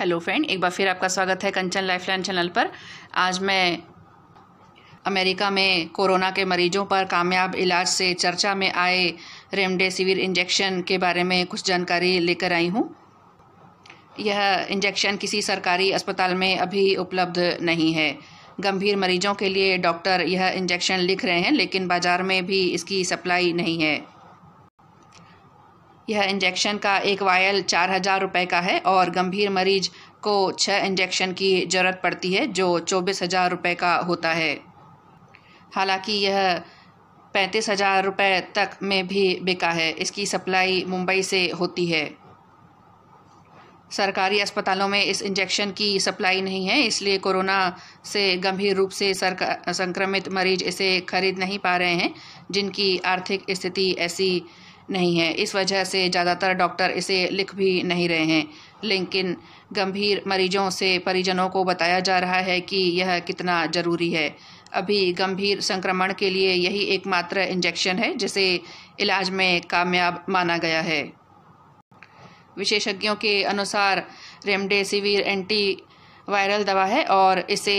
hello friend एक बार फिर आपका स्वागत है कंचन लाइफलाइन चैनल पर आज मैं अमेरिका में कोरोना के मरीजों पर कामयाब इलाज से चर्चा में आए रेमडेसिविर इंजेक्शन के बारे में कुछ जानकारी लेकर आई हूँ यह इंजेक्शन किसी सरकारी अस्पताल में अभी उपलब्ध नहीं है गंभीर मरीजों के लिए डॉक्टर यह इंजेक्शन लिख रहे हैं लेकिन बाज़ार में भी इसकी सप्लाई नहीं है यह इंजेक्शन का एक वायल चार हज़ार रुपये का है और गंभीर मरीज को छः इंजेक्शन की ज़रूरत पड़ती है जो चौबीस हज़ार रुपये का होता है हालांकि यह पैंतीस हज़ार रुपये तक में भी बिका है इसकी सप्लाई मुंबई से होती है सरकारी अस्पतालों में इस इंजेक्शन की सप्लाई नहीं है इसलिए कोरोना से गंभीर रूप से संक्रमित मरीज इसे खरीद नहीं पा रहे हैं जिनकी आर्थिक स्थिति ऐसी नहीं है इस वजह से ज़्यादातर डॉक्टर इसे लिख भी नहीं रहे हैं लेकिन गंभीर मरीजों से परिजनों को बताया जा रहा है कि यह कितना ज़रूरी है अभी गंभीर संक्रमण के लिए यही एकमात्र इंजेक्शन है जिसे इलाज में कामयाब माना गया है विशेषज्ञों के अनुसार रेमडेसिविर एंटी वायरल दवा है और इसे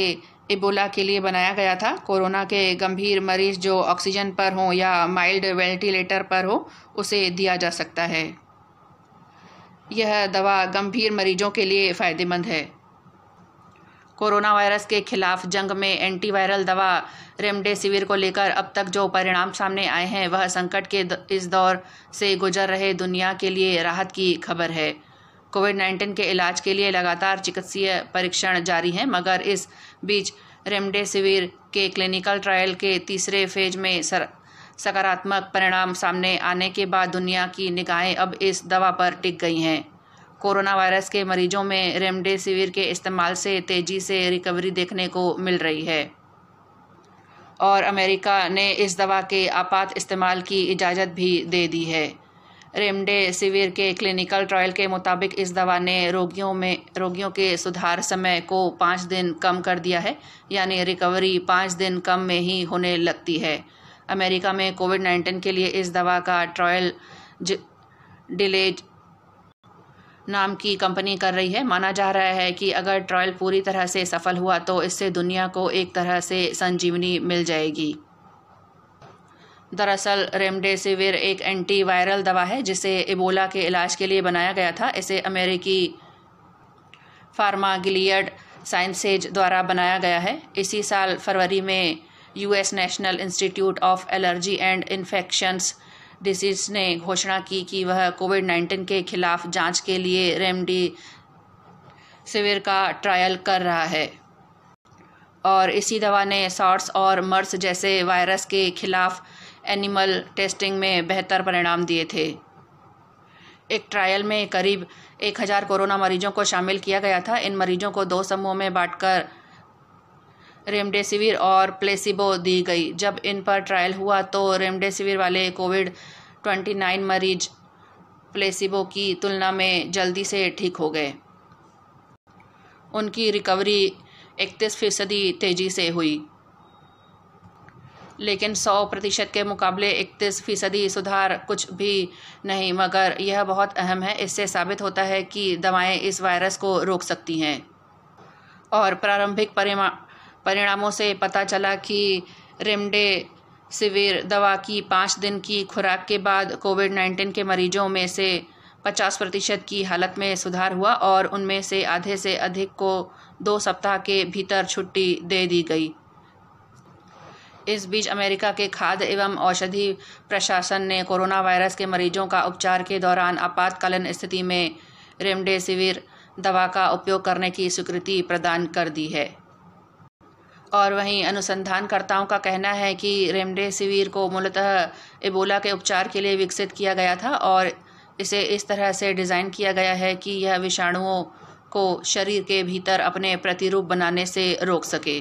इबोला के लिए बनाया गया था कोरोना के गंभीर मरीज जो ऑक्सीजन पर हों या माइल्ड वेंटिलेटर पर हो उसे दिया जा सकता है यह दवा गंभीर मरीजों के लिए फ़ायदेमंद है कोरोना वायरस के खिलाफ जंग में एंटीवायरल दवा रेमडेसिविर को लेकर अब तक जो परिणाम सामने आए हैं वह संकट के इस दौर से गुजर रहे दुनिया के लिए राहत की खबर है कोविड नाइन्टीन के इलाज के लिए लगातार चिकित्सीय परीक्षण जारी हैं मगर इस बीच रेमडेसिविर के क्लिनिकल ट्रायल के तीसरे फेज में सर सकारात्मक परिणाम सामने आने के बाद दुनिया की निगाहें अब इस दवा पर टिक गई हैं कोरोना वायरस के मरीजों में रेमडेसिविर के इस्तेमाल से तेज़ी से रिकवरी देखने को मिल रही है और अमेरिका ने इस दवा के आपात इस्तेमाल की इजाज़त भी दे दी है रेमडेसिविर के क्लिनिकल ट्रायल के मुताबिक इस दवा ने रोगियों में रोगियों के सुधार समय को पाँच दिन कम कर दिया है यानी रिकवरी पाँच दिन कम में ही होने लगती है अमेरिका में कोविड नाइन्टीन के लिए इस दवा का ट्रायल डिलेज नाम की कंपनी कर रही है माना जा रहा है कि अगर ट्रायल पूरी तरह से सफल हुआ तो इससे दुनिया को एक तरह से संजीवनी मिल जाएगी दरअसल रेमडेसिविर एक एंटीवायरल दवा है जिसे इबोला के इलाज के लिए बनाया गया था इसे अमेरिकी फार्मागिलियड साइंसेज द्वारा बनाया गया है इसी साल फरवरी में US National Institute of Allergy and Infections Disease ने घोषणा की कि वह कोविड नाइन्टीन के खिलाफ जांच के लिए रेमडी सिविर का ट्रायल कर रहा है और इसी दवा ने सॉर्ट्स और मर्स जैसे वायरस के खिलाफ एनिमल टेस्टिंग में बेहतर परिणाम दिए थे एक ट्रायल में करीब एक हज़ार कोरोना मरीजों को शामिल किया गया था इन मरीजों को दो समूहों में बांटकर रेमडेसिविर और प्लेसिबो दी गई जब इन पर ट्रायल हुआ तो रेमडेसिविर वाले कोविड ट्वेंटी नाइन मरीज प्लेसिबो की तुलना में जल्दी से ठीक हो गए उनकी रिकवरी इकतीस फीसदी तेज़ी से हुई लेकिन 100 प्रतिशत के मुकाबले इकतीस फीसदी सुधार कुछ भी नहीं मगर यह बहुत अहम है इससे साबित होता है कि दवाएं इस वायरस को रोक सकती हैं और प्रारंभिक परिणामों से पता चला कि रेमडे सिविर दवा की पाँच दिन की खुराक के बाद कोविड नाइन्टीन के मरीजों में से पचास प्रतिशत की हालत में सुधार हुआ और उनमें से आधे से अधिक को दो सप्ताह के भीतर छुट्टी दे दी गई इस बीच अमेरिका के खाद्य एवं औषधि प्रशासन ने कोरोना वायरस के मरीजों का उपचार के दौरान आपातकालीन स्थिति में रेमडेसिविर दवा का उपयोग करने की स्वीकृति प्रदान कर दी है और वहीं अनुसंधानकर्ताओं का कहना है कि रेमडेसिविर को मूलतः इबोला के उपचार के लिए विकसित किया गया था और इसे इस तरह से डिज़ाइन किया गया है कि यह विषाणुओं को शरीर के भीतर अपने प्रतिरूप बनाने से रोक सके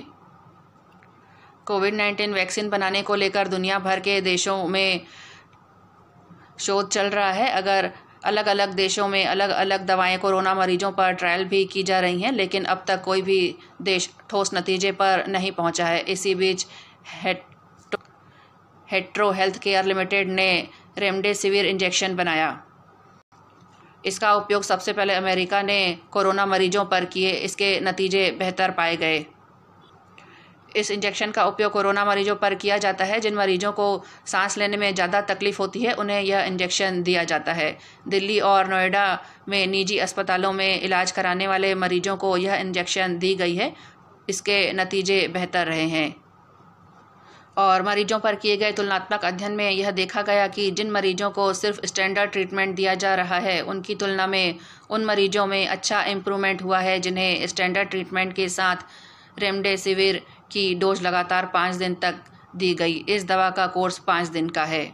कोविड नाइन्टीन वैक्सीन बनाने को लेकर दुनिया भर के देशों में शोध चल रहा है अगर अलग अलग देशों में अलग अलग दवाएं कोरोना मरीजों पर ट्रायल भी की जा रही हैं लेकिन अब तक कोई भी देश ठोस नतीजे पर नहीं पहुंचा है इसी बीच हेट, हेट्रो हेल्थ केयर लिमिटेड ने रेमडेसिविर इंजेक्शन बनाया इसका उपयोग सबसे पहले अमेरिका ने कोरोना मरीजों पर किए इसके नतीजे बेहतर पाए गए इस इंजेक्शन का उपयोग कोरोना मरीजों पर किया जाता है जिन मरीजों को सांस लेने में ज़्यादा तकलीफ होती है उन्हें यह इंजेक्शन दिया जाता है दिल्ली और नोएडा में निजी अस्पतालों में इलाज कराने वाले मरीजों को यह इंजेक्शन दी गई है इसके नतीजे बेहतर रहे हैं और मरीजों पर किए गए तुलनात्मक अध्ययन में यह देखा गया कि जिन मरीजों को सिर्फ स्टैंडर्ड ट्रीटमेंट दिया जा रहा है उनकी तुलना में उन मरीजों में अच्छा इम्प्रूवमेंट हुआ है जिन्हें स्टैंडर्ड ट्रीटमेंट के साथ रेमडेसिविर की डोज लगातार पाँच दिन तक दी गई इस दवा का कोर्स पाँच दिन का है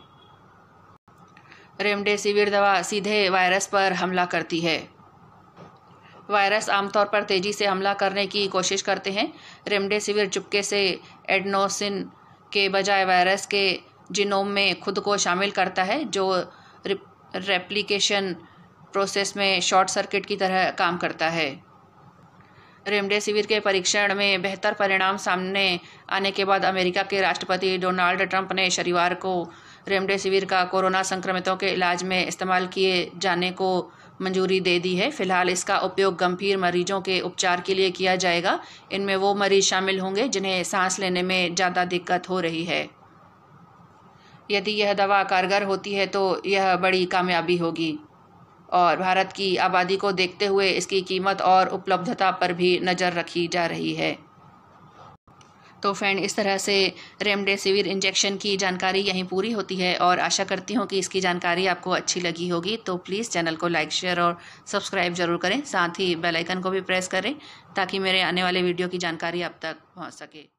रेमडेसिविर दवा सीधे वायरस पर हमला करती है वायरस आमतौर पर तेज़ी से हमला करने की कोशिश करते हैं रेमडेसिविर चुपके से एडनोसिन के बजाय वायरस के जिनोम में खुद को शामिल करता है जो रेप्लिकेशन प्रोसेस में शॉर्ट सर्किट की तरह काम करता है रेमडेसिविर के परीक्षण में बेहतर परिणाम सामने आने के बाद अमेरिका के राष्ट्रपति डोनाल्ड ट्रंप ने शनिवार को रेमडेसिविर का कोरोना संक्रमितों के इलाज में इस्तेमाल किए जाने को मंजूरी दे दी है फिलहाल इसका उपयोग गंभीर मरीजों के उपचार के लिए किया जाएगा इनमें वो मरीज शामिल होंगे जिन्हें सांस लेने में ज़्यादा दिक्कत हो रही है यदि यह दवा कारगर होती है तो यह बड़ी कामयाबी होगी और भारत की आबादी को देखते हुए इसकी कीमत और उपलब्धता पर भी नज़र रखी जा रही है तो फ्रेंड इस तरह से रेमडेसिविर इंजेक्शन की जानकारी यहीं पूरी होती है और आशा करती हूँ कि इसकी जानकारी आपको अच्छी लगी होगी तो प्लीज़ चैनल को लाइक शेयर और सब्सक्राइब जरूर करें साथ ही बेल आइकन को भी प्रेस करें ताकि मेरे आने वाले वीडियो की जानकारी आप तक पहुँच सके